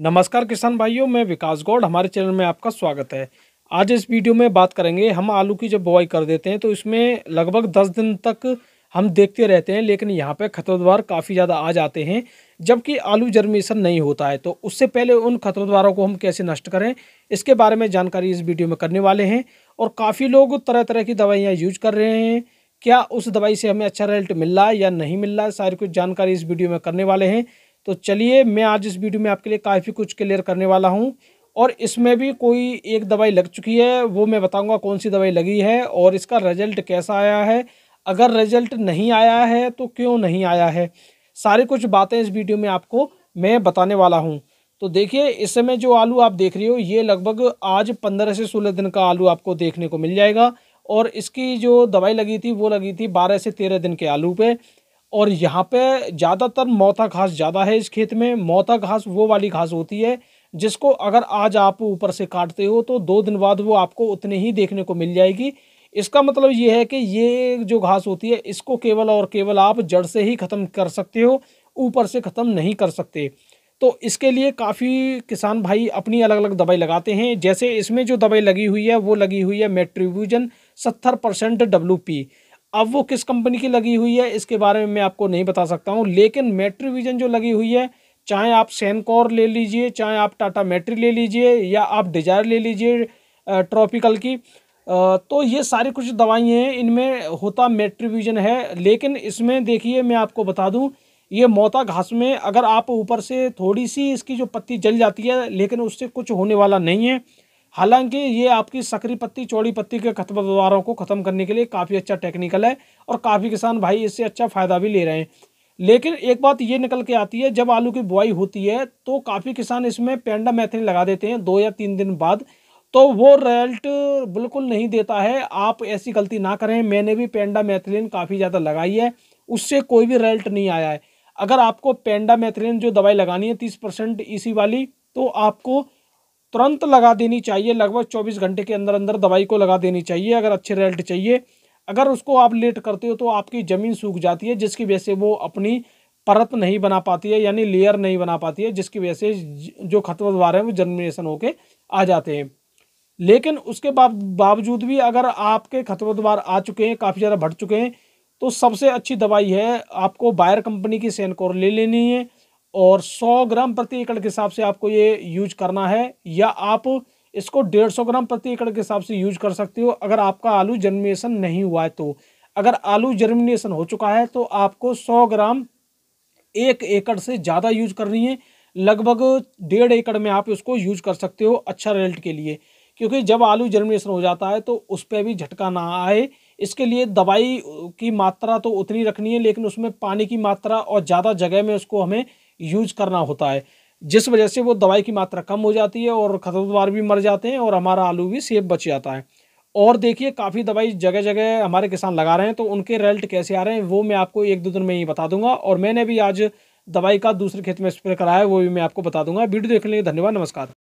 नमस्कार किसान भाइयों मैं विकास गौड़ हमारे चैनल में आपका स्वागत है आज इस वीडियो में बात करेंगे हम आलू की जब बुआई कर देते हैं तो इसमें लगभग दस दिन तक हम देखते रहते हैं लेकिन यहाँ पे द्वार काफ़ी ज़्यादा आ जाते हैं जबकि आलू जर्मिनेशन नहीं होता है तो उससे पहले उन द्वारों को हम कैसे नष्ट करें इसके बारे में जानकारी इस वीडियो में करने वाले हैं और काफ़ी लोग तरह तरह की दवाइयाँ यूज कर रहे हैं क्या उस दवाई से हमें अच्छा रिजल्ट मिल रहा है या नहीं मिल रहा है सारी कुछ जानकारी इस वीडियो में करने वाले हैं तो चलिए मैं आज इस वीडियो में आपके लिए काफ़ी कुछ क्लियर करने वाला हूँ और इसमें भी कोई एक दवाई लग चुकी है वो मैं बताऊँगा कौन सी दवाई लगी है और इसका रिजल्ट कैसा आया है अगर रिजल्ट नहीं आया है तो क्यों नहीं आया है सारी कुछ बातें इस वीडियो में आपको मैं बताने वाला हूँ तो देखिए इस समय जो आलू आप देख रहे हो ये लगभग आज पंद्रह से सोलह दिन का आलू आपको देखने को मिल जाएगा और इसकी जो दवाई लगी थी वो लगी थी बारह से तेरह दिन के आलू पे और यहाँ पे ज़्यादातर मोता घास ज़्यादा है इस खेत में मौता घास वो वाली घास होती है जिसको अगर आज आप ऊपर से काटते हो तो दो दिन बाद वो आपको उतने ही देखने को मिल जाएगी इसका मतलब ये है कि ये जो घास होती है इसको केवल और केवल आप जड़ से ही ख़त्म कर सकते हो ऊपर से ख़त्म नहीं कर सकते तो इसके लिए काफ़ी किसान भाई अपनी अलग अलग दवाई लगाते हैं जैसे इसमें जो दवाई लगी हुई है वो लगी हुई है मेट्रीव्यूजन सत्तर परसेंट डब्लू पी अब वो किस कंपनी की लगी हुई है इसके बारे में मैं आपको नहीं बता सकता हूँ लेकिन मेट्रीविजन जो लगी हुई है चाहे आप सैनकोर ले लीजिए चाहे आप टाटा मेट्री ले लीजिए या आप डिजायर ले लीजिए ट्रॉपिकल की तो ये सारी कुछ दवाई हैं इनमें होता मेट्रीविजन है लेकिन इसमें देखिए मैं आपको बता दूँ ये मोता घास में अगर आप ऊपर से थोड़ी सी इसकी जो पत्ती जल जाती है लेकिन उससे कुछ होने वाला नहीं है हालांकि ये आपकी सकरी पत्ती चौड़ी पत्ती के खतवारों को ख़त्म करने के लिए काफ़ी अच्छा टेक्निकल है और काफ़ी किसान भाई इससे अच्छा फ़ायदा भी ले रहे हैं लेकिन एक बात ये निकल के आती है जब आलू की बुआई होती है तो काफ़ी किसान इसमें पेंडा मैथिन लगा देते हैं दो या तीन दिन बाद तो वो रेल्ट बिल्कुल नहीं देता है आप ऐसी गलती ना करें मैंने भी पेंडा मैथिलिन काफ़ी ज़्यादा लगाई है उससे कोई भी रेल्ट नहीं आया है अगर आपको पेंडा मैथिलिन जो दवाई लगानी है तीस परसेंट वाली तो आपको तुरंत लगा देनी चाहिए लगभग चौबीस घंटे के अंदर अंदर दवाई को लगा देनी चाहिए अगर अच्छे रिजल्ट चाहिए अगर उसको आप लेट करते हो तो आपकी ज़मीन सूख जाती है जिसकी वजह से वो अपनी परत नहीं बना पाती है यानी लेयर नहीं बना पाती है जिसकी वजह से जो खतवार हैं वो जर्मिनेशन होके आ जाते हैं लेकिन उसके बावजूद भी अगर आपके खतवार आ चुके हैं काफ़ी ज़्यादा बढ़ चुके हैं तो सबसे अच्छी दवाई है आपको बायर कंपनी की सैनकोर ले लेनी है और 100 ग्राम प्रति एकड़ के हिसाब से आपको ये यूज करना है या आप इसको 150 ग्राम प्रति एकड़ के हिसाब से यूज कर सकते हो अगर आपका आलू जर्मिनेशन नहीं हुआ है तो अगर आलू जर्मिनेशन हो चुका है तो आपको 100 ग्राम एक एकड़ से ज़्यादा यूज करनी है लगभग डेढ़ एकड़ में आप इसको यूज कर सकते हो अच्छा रिजल्ट के लिए क्योंकि जब आलू जर्मिनेशन हो जाता है तो उस पर भी झटका ना आए इसके लिए दवाई की मात्रा तो उतनी रखनी है लेकिन उसमें पानी की मात्रा और ज़्यादा जगह में उसको हमें यूज करना होता है जिस वजह से वो दवाई की मात्रा कम हो जाती है और खतरवार भी मर जाते हैं और हमारा आलू भी सेफ बच जाता है और देखिए काफ़ी दवाई जगह जगह हमारे किसान लगा रहे हैं तो उनके रिजल्ट कैसे आ रहे हैं वो मैं आपको एक दो दिन में ही बता दूंगा और मैंने भी आज दवाई का दूसरे खेत में स्प्रे कराया वो भी मैं आपको बता दूंगा वीडियो देखने के लिए धन्यवाद नमस्कार